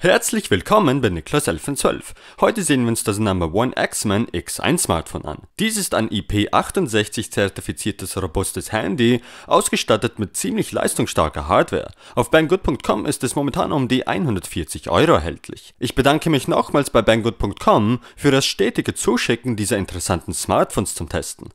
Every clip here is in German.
Herzlich willkommen bei Niklas 1112. Heute sehen wir uns das Number One X-Men X1 Smartphone an. Dies ist ein IP68 zertifiziertes robustes Handy, ausgestattet mit ziemlich leistungsstarker Hardware. Auf banggood.com ist es momentan um die 140 Euro erhältlich. Ich bedanke mich nochmals bei banggood.com für das stetige Zuschicken dieser interessanten Smartphones zum Testen.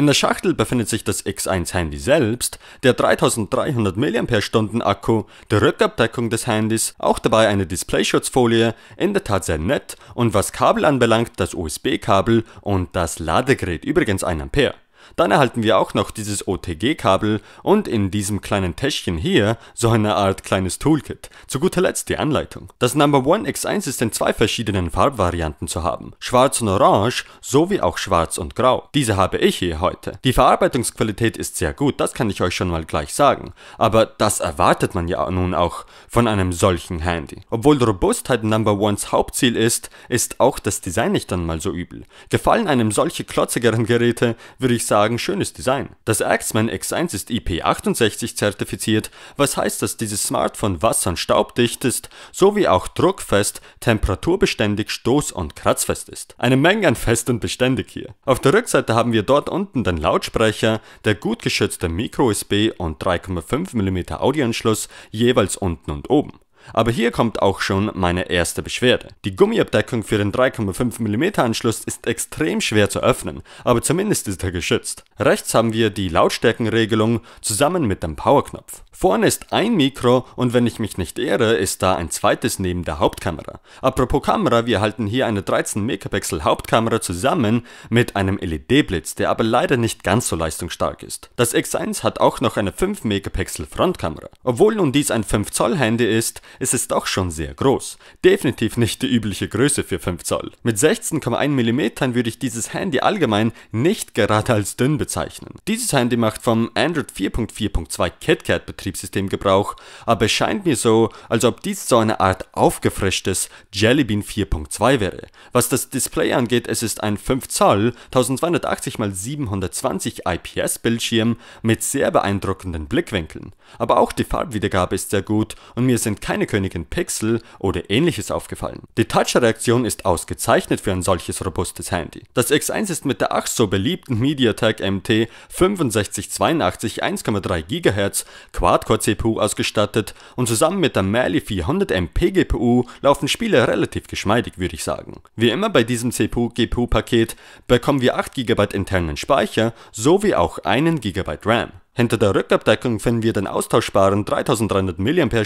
In der Schachtel befindet sich das X1 Handy selbst, der 3300 mAh Akku, die Rückabdeckung des Handys, auch dabei eine Displayschutzfolie, in der Tat sehr nett und was Kabel anbelangt das USB-Kabel und das Ladegerät übrigens 1 Ampere. Dann erhalten wir auch noch dieses OTG-Kabel und in diesem kleinen Täschchen hier so eine Art kleines Toolkit. Zu guter Letzt die Anleitung. Das Number One X1 ist in zwei verschiedenen Farbvarianten zu haben. Schwarz und Orange sowie auch Schwarz und Grau. Diese habe ich hier heute. Die Verarbeitungsqualität ist sehr gut, das kann ich euch schon mal gleich sagen. Aber das erwartet man ja nun auch von einem solchen Handy. Obwohl Robustheit Number Ones Hauptziel ist, ist auch das Design nicht dann mal so übel. Gefallen einem solche klotzigeren Geräte, würde ich sagen, sagen schönes Design. Das Axman X1 ist IP68 zertifiziert, was heißt, dass dieses Smartphone wasser- und staubdicht ist, sowie auch druckfest, temperaturbeständig, stoß- und kratzfest ist. Eine Menge an fest und beständig hier. Auf der Rückseite haben wir dort unten den Lautsprecher, der gut geschützte Micro-USB und 3,5 mm Audioanschluss jeweils unten und oben. Aber hier kommt auch schon meine erste Beschwerde. Die Gummiabdeckung für den 3,5 mm Anschluss ist extrem schwer zu öffnen, aber zumindest ist er geschützt. Rechts haben wir die Lautstärkenregelung zusammen mit dem Powerknopf. Vorne ist ein Mikro und wenn ich mich nicht irre, ist da ein zweites neben der Hauptkamera. Apropos Kamera, wir halten hier eine 13 Megapixel Hauptkamera zusammen mit einem LED-Blitz, der aber leider nicht ganz so leistungsstark ist. Das X1 hat auch noch eine 5 Megapixel Frontkamera. Obwohl nun dies ein 5 Zoll Handy ist, ist es doch schon sehr groß. Definitiv nicht die übliche Größe für 5 Zoll. Mit 16,1 mm würde ich dieses Handy allgemein nicht gerade als dünn bezeichnen. Dieses Handy macht vom Android 4.4.2 KitKat Betrieb Betriebssystemgebrauch, aber es scheint mir so, als ob dies so eine Art aufgefrischtes Jellybean 4.2 wäre. Was das Display angeht, es ist ein 5 Zoll 1280x720 IPS Bildschirm mit sehr beeindruckenden Blickwinkeln. Aber auch die Farbwiedergabe ist sehr gut und mir sind keine Königin Pixel oder ähnliches aufgefallen. Die Touch-Reaktion ist ausgezeichnet für ein solches robustes Handy. Das X1 ist mit der ach so beliebten MediaTek MT 6582 1,3 GHz Quad Quad-Core-CPU ausgestattet und zusammen mit der Mali 400MP GPU laufen Spiele relativ geschmeidig, würde ich sagen. Wie immer bei diesem CPU-GPU-Paket bekommen wir 8GB internen Speicher sowie auch 1GB RAM. Hinter der Rückabdeckung finden wir den austauschbaren 3300 mAh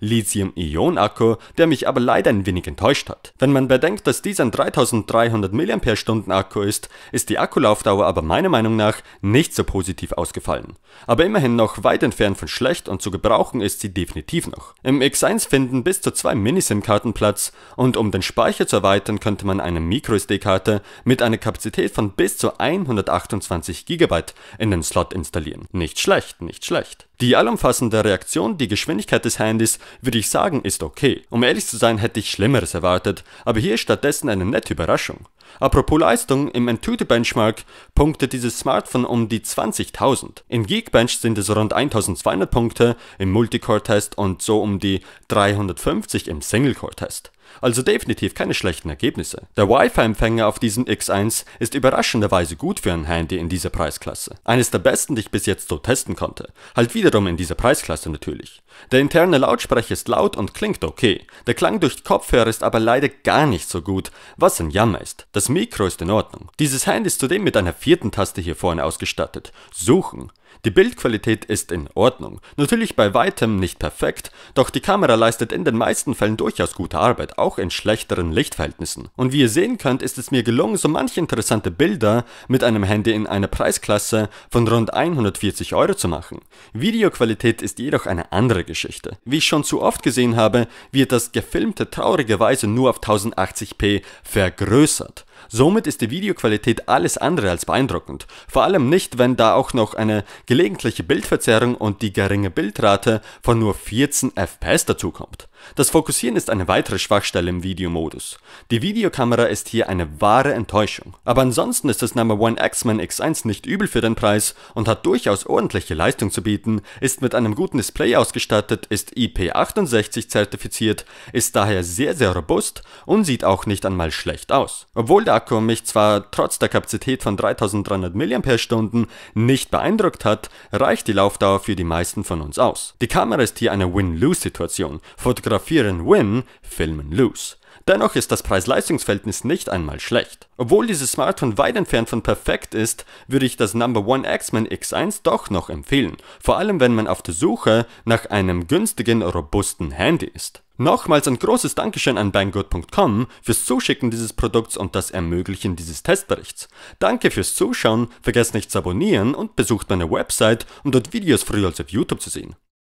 Lithium-Ion-Akku, der mich aber leider ein wenig enttäuscht hat. Wenn man bedenkt, dass dies ein 3300 mAh Akku ist, ist die Akkulaufdauer aber meiner Meinung nach nicht so positiv ausgefallen. Aber immerhin noch weit entfernt von schlecht und zu gebrauchen ist sie definitiv noch. Im X1 finden bis zu zwei Minisim-Karten Platz und um den Speicher zu erweitern, könnte man eine MicroSD-Karte mit einer Kapazität von bis zu 128 GB in den Slot installieren. Nicht schlecht, nicht schlecht. Die allumfassende Reaktion, die Geschwindigkeit des Handys, würde ich sagen, ist okay. Um ehrlich zu sein, hätte ich Schlimmeres erwartet, aber hier stattdessen eine nette Überraschung. Apropos Leistung, im Intuitive Benchmark punktet dieses Smartphone um die 20.000. In Geekbench sind es rund 1.200 Punkte im Multicore-Test und so um die 350 im single core test Also definitiv keine schlechten Ergebnisse. Der Wi-Fi-Empfänger auf diesem X1 ist überraschenderweise gut für ein Handy in dieser Preisklasse. Eines der besten, die ich bis jetzt so testen konnte. Halt wieder wiederum in dieser Preisklasse natürlich. Der interne Lautsprecher ist laut und klingt okay, der Klang durch Kopfhörer ist aber leider gar nicht so gut, was ein Jammer ist. Das Mikro ist in Ordnung. Dieses Handy ist zudem mit einer vierten Taste hier vorne ausgestattet. Suchen. Die Bildqualität ist in Ordnung, natürlich bei weitem nicht perfekt, doch die Kamera leistet in den meisten Fällen durchaus gute Arbeit, auch in schlechteren Lichtverhältnissen. Und wie ihr sehen könnt, ist es mir gelungen, so manche interessante Bilder mit einem Handy in einer Preisklasse von rund 140 Euro zu machen. Videoqualität ist jedoch eine andere Geschichte. Wie ich schon zu oft gesehen habe, wird das gefilmte traurigerweise nur auf 1080p vergrößert. Somit ist die Videoqualität alles andere als beeindruckend, vor allem nicht, wenn da auch noch eine gelegentliche Bildverzerrung und die geringe Bildrate von nur 14 FPS dazukommt. Das Fokussieren ist eine weitere Schwachstelle im Videomodus. Die Videokamera ist hier eine wahre Enttäuschung. Aber ansonsten ist das Number One X-Men X1 nicht übel für den Preis und hat durchaus ordentliche Leistung zu bieten, ist mit einem guten Display ausgestattet, ist IP68 zertifiziert, ist daher sehr sehr robust und sieht auch nicht einmal schlecht aus. Obwohl der Akku mich zwar trotz der Kapazität von 3300 mAh nicht beeindruckt hat, reicht die Laufdauer für die meisten von uns aus. Die Kamera ist hier eine Win-Lose-Situation. Fotografie fotografieren Win Filmen Lose. Dennoch ist das Preis-Leistungs-Verhältnis nicht einmal schlecht. Obwohl dieses Smartphone weit entfernt von perfekt ist, würde ich das Number One X-Men X1 doch noch empfehlen, vor allem wenn man auf der Suche nach einem günstigen, robusten Handy ist. Nochmals ein großes Dankeschön an Banggood.com fürs Zuschicken dieses Produkts und das Ermöglichen dieses Testberichts. Danke fürs Zuschauen, vergesst nicht zu abonnieren und besucht meine Website, um dort Videos früh als auf YouTube zu sehen.